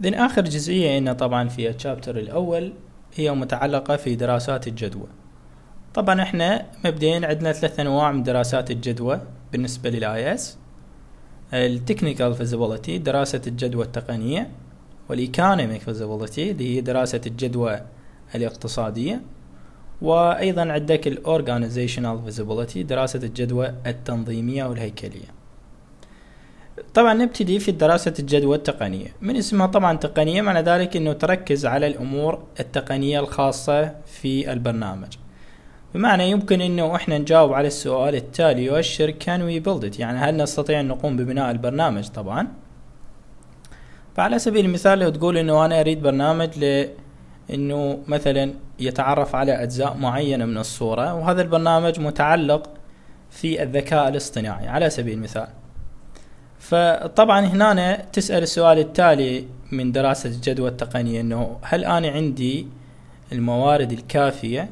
إذن آخر جزئية إن طبعا في الشابتر الأول هي متعلقة في دراسات الجدوى طبعا احنا مبدئيا عندنا ثلاث أنواع من دراسات الجدوى بالنسبة للاي اس التكنيكال فيزيبيليتي دراسة الجدوى التقنية والايكونوميك فيزيبيليتي اللي هي دراسة الجدوى الاقتصادية وايضا عندك الاورجانيزيشنال فيزيبيليتي دراسة الجدوى التنظيمية والهيكلية طبعا نبتدي في دراسة الجدوى التقنية من اسمها طبعا تقنية معنى ذلك أنه تركز على الأمور التقنية الخاصة في البرنامج بمعنى يمكن أنه إحنا نجاوب على السؤال التالي يؤشر can we build it يعني هل نستطيع أن نقوم ببناء البرنامج طبعا فعلى سبيل المثال لو تقول أنه أنا أريد برنامج ل أنه مثلا يتعرف على أجزاء معينة من الصورة وهذا البرنامج متعلق في الذكاء الاصطناعي على سبيل المثال فطبعا هنا تسال السؤال التالي من دراسه الجدوى التقنيه انه هل انا عندي الموارد الكافيه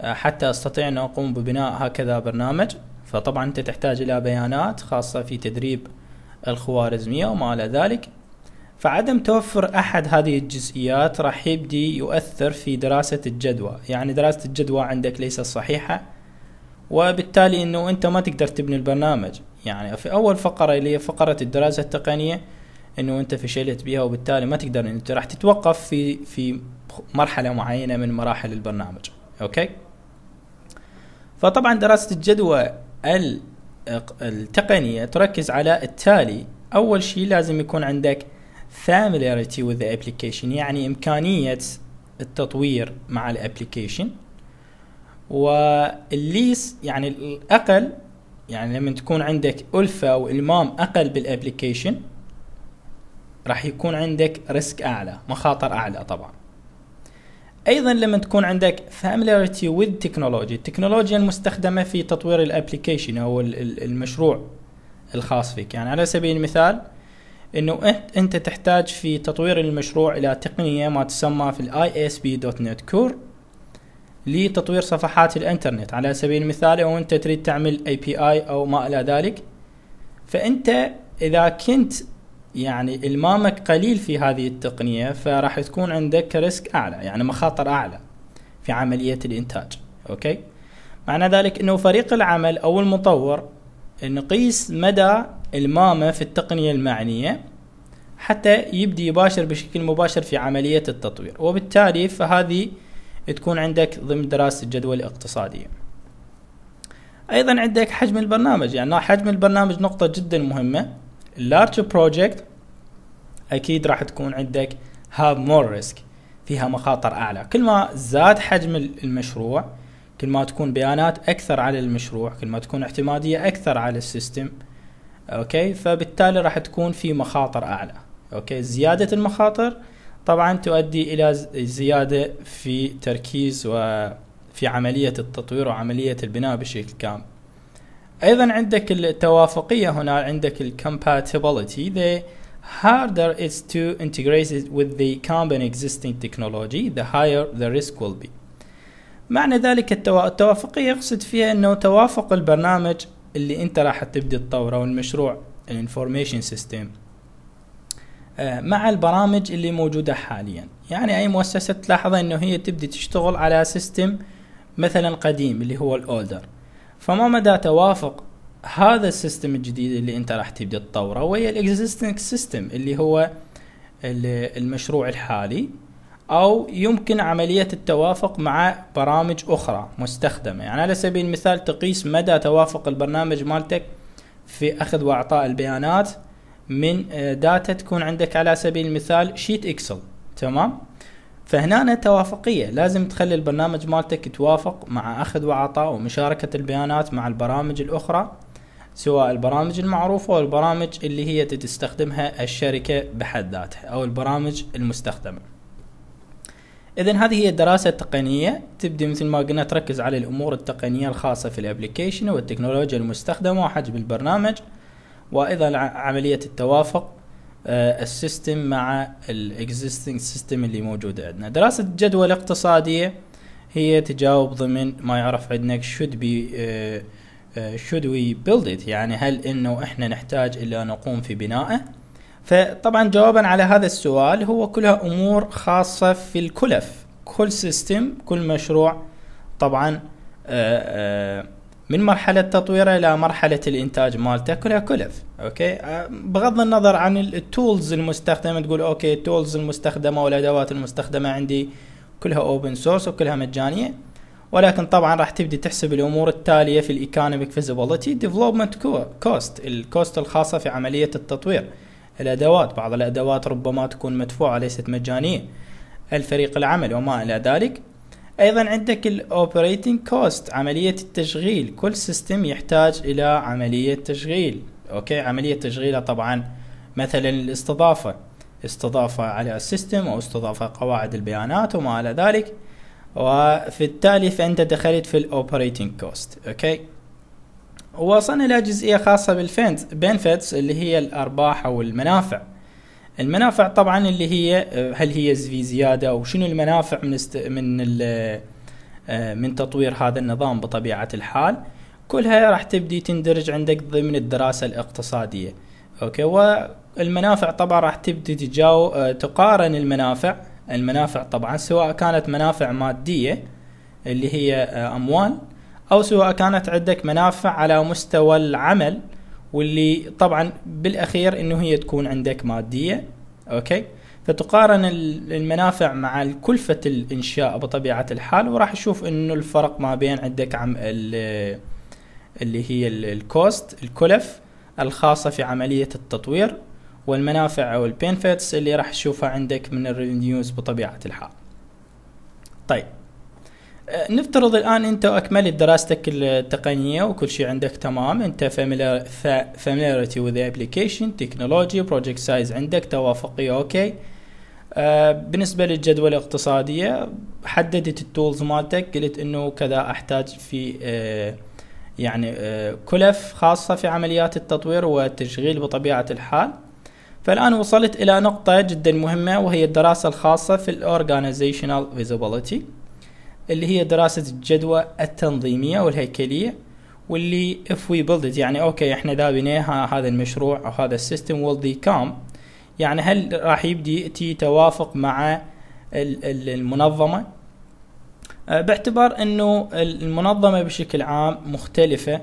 آه، حتى استطيع ان اقوم ببناء هكذا برنامج فطبعا انت تحتاج الى بيانات خاصه في تدريب الخوارزميه وما الى ذلك فعدم توفر احد هذه الجزئيات راح يبدي يؤثر في دراسه الجدوى يعني دراسه الجدوى عندك ليست صحيحه وبالتالي انه انت ما تقدر تبني البرنامج يعني في اول فقره اللي هي فقره الدراسه التقنيه انه انت فشلت بها وبالتالي ما تقدر انت راح تتوقف في في مرحله معينه من مراحل البرنامج اوكي فطبعا دراسه الجدوى التقنيه تركز على التالي اول شيء لازم يكون عندك familiarity with the application يعني امكانيه التطوير مع الابلكيشن والليس يعني الاقل يعني لما تكون عندك ألفة وإلمام أقل بالابلكيشن راح يكون عندك ريسك أعلى مخاطر أعلى طبعا ايضا لما تكون عندك familiarity with technology التكنولوجيا المستخدمه في تطوير الابلكيشن او المشروع الخاص فيك يعني على سبيل المثال انه انت تحتاج في تطوير المشروع الى تقنيه ما تسمى في الاي اس بي دوت نت كور لتطوير صفحات الانترنت على سبيل المثال او انت تريد تعمل اي بي اي او ما الى ذلك فانت اذا كنت يعني المامك قليل في هذه التقنيه فراح تكون عندك ريسك اعلى يعني مخاطر اعلى في عمليه الانتاج اوكي معنى ذلك انه فريق العمل او المطور نقيس مدى المامه في التقنيه المعنيه حتى يبدي يباشر بشكل مباشر في عمليه التطوير وبالتالي فهذه تكون عندك ضمن دراسة الجدوى الاقتصادية أيضا عندك حجم البرنامج يعني حجم البرنامج نقطة جدا مهمة اللارج بروجكت أكيد راح تكون عندك هاف مور ريسك فيها مخاطر أعلى كل ما زاد حجم المشروع كل ما تكون بيانات أكثر على المشروع كل ما تكون اعتمادية أكثر على السيستم اوكي فبالتالي راح تكون في مخاطر اعلى اوكي زياده المخاطر طبعا تؤدي الى زياده في تركيز وفي عمليه التطوير وعمليه البناء بشكل كامل ايضا عندك التوافقيه هنا عندك الcompatibility the harder it's to integrate it with the common existing technology the higher the risk will be معنى ذلك التوافقية يقصد فيها انه توافق البرنامج اللي انت راح تبدي تطوره والمشروع الانفورميشن سيستم آه، مع البرامج اللي موجوده حاليا يعني اي مؤسسه تلاحظ انه هي تبدي تشتغل على سيستم مثلا قديم اللي هو الاولدر فما مدى توافق هذا السيستم الجديد اللي انت راح تبدي تطوره وهي الاكزيستنج سيستم اللي هو المشروع الحالي او يمكن عملية التوافق مع برامج اخرى مستخدمة يعني على سبيل المثال تقيس مدى توافق البرنامج مالتك في اخذ واعطاء البيانات من داتا آه، تكون عندك على سبيل المثال شيت اكسل تمام فهنا توافقيه لازم تخلي البرنامج مالتك يتوافق مع اخذ وعطاء ومشاركه البيانات مع البرامج الاخرى سواء البرامج المعروفه او البرامج اللي هي تستخدمها الشركه بحد ذاتها او البرامج المستخدمه اذا هذه هي الدراسه التقنيه تبدي مثل ما قلنا تركز على الامور التقنيه الخاصه في الابليكيشن والتكنولوجيا المستخدمه وحجم البرنامج وايضا عمليه التوافق آه، السيستم مع الاكزيستنج سيستم اللي موجود عندنا دراسه الجدوى الاقتصاديه هي تجاوب ضمن ما يعرف عندنا should be آه، آه، should we build it يعني هل انه احنا نحتاج الى نقوم في بنائه فطبعا جوابا على هذا السؤال هو كلها امور خاصه في الكلف كل سيستم كل مشروع طبعا آآ آآ من مرحله تطويره الى مرحله الانتاج مالته كلها كلف اوكي آه، بغض النظر عن التولز المستخدمه تقول اوكي التولز المستخدمه والادوات المستخدمه عندي كلها اوبن سورس وكلها مجانيه ولكن طبعا راح تبدي تحسب الامور التاليه في الايكونوميك فيزيبيليتي ديفلوبمنت كوست الكوست الخاصه في عمليه التطوير الادوات بعض الادوات ربما تكون مدفوعه ليست مجانيه الفريق العمل وما الى ذلك ايضا عندك الاوبريتنج كوست عملية التشغيل كل سيستم يحتاج الى عملية تشغيل اوكي عملية تشغيله طبعا مثلا الاستضافة استضافة على السيستم او استضافة قواعد البيانات وما الى ذلك وفي التالي فانت دخلت في الاوبريتنج كوست اوكي وصلنا الى جزئية خاصة بالفنز بنفتس اللي هي الارباح او المنافع المنافع طبعا اللي هي هل هي في زياده او شنو المنافع من است من من تطوير هذا النظام بطبيعه الحال كلها راح تبدي تندرج عندك ضمن الدراسه الاقتصاديه اوكي والمنافع طبعا راح تبدي تجاو تقارن المنافع المنافع طبعا سواء كانت منافع ماديه اللي هي آه، اموال او سواء كانت عندك منافع على مستوى العمل واللي طبعا بالاخير انه هي تكون عندك ماديه اوكي فتقارن المنافع مع كلفة الإنشاء بطبيعة الحال وراح تشوف إنه الفرق ما بين عندك عم اللي هي الكوست الكلف الخاصة في عملية التطوير والمنافع أو البينفيتس اللي راح تشوفها عندك من الريفنيوز بطبيعة الحال طيب نفترض الان انت اكملت دراستك التقنيه وكل شيء عندك تمام انت فاميلاريتي وذ ابلكيشن تكنولوجي بروجكت سايز عندك توافقي اوكي آه بالنسبه للجدول الاقتصاديه حددت التولز مالتك قلت انه كذا احتاج في آه يعني آه كلف خاصه في عمليات التطوير والتشغيل بطبيعه الحال فالان وصلت الى نقطه جدا مهمه وهي الدراسه الخاصه في الاورجانيزيشنال فيزيبيليتي اللي هي دراسة الجدوى التنظيمية والهيكلية واللي if we build it يعني اوكي احنا ذا بنيها هذا المشروع او هذا السيستم will they come يعني هل راح يبدي يأتي توافق مع المنظمة آه، باعتبار انه المنظمة بشكل عام مختلفة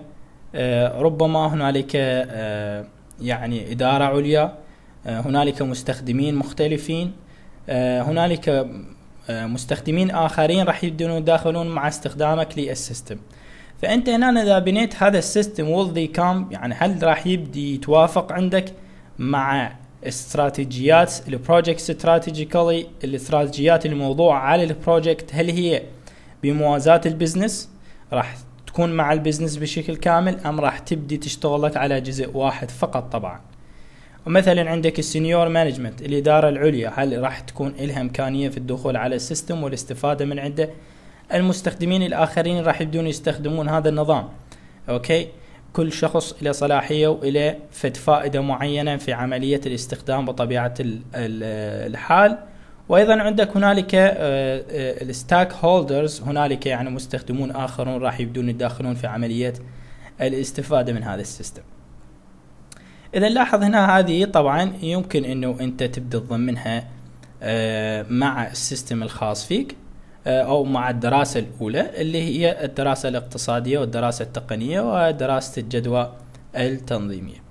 آه، ربما هنالك آه، يعني إدارة عليا هنالك مستخدمين مختلفين هنالك مستخدمين اخرين راح يبدون يداخلون مع استخدامك للسيستم فانت هنا اذا بنيت هذا السيستم ويل كام يعني هل راح يبدي يتوافق عندك مع استراتيجيات البروجكت استراتيجيكالي الاستراتيجيات الموضوعة على البروجكت هل هي بموازاة البزنس راح تكون مع البزنس بشكل كامل ام راح تبدي تشتغل لك على جزء واحد فقط طبعا ومثلا عندك السنيور مانجمنت الإدارة العليا هل راح تكون لها إمكانية في الدخول على السيستم والاستفادة من عنده المستخدمين الآخرين راح يبدون يستخدمون هذا النظام أوكي كل شخص له صلاحية وله فد فائدة معينة في عملية الاستخدام بطبيعة الحال وايضا عندك هنالك آه، آه، الستاك هولدرز هنالك يعني مستخدمون اخرون راح يبدون يتداخلون في عمليه الاستفاده من هذا السيستم اذا نلاحظ هنا هذه طبعا يمكن انه انت تبدا تضمنها آه، مع السيستم الخاص فيك آه، او مع الدراسه الاولى اللي هي الدراسه الاقتصاديه والدراسه التقنيه ودراسه الجدوى التنظيميه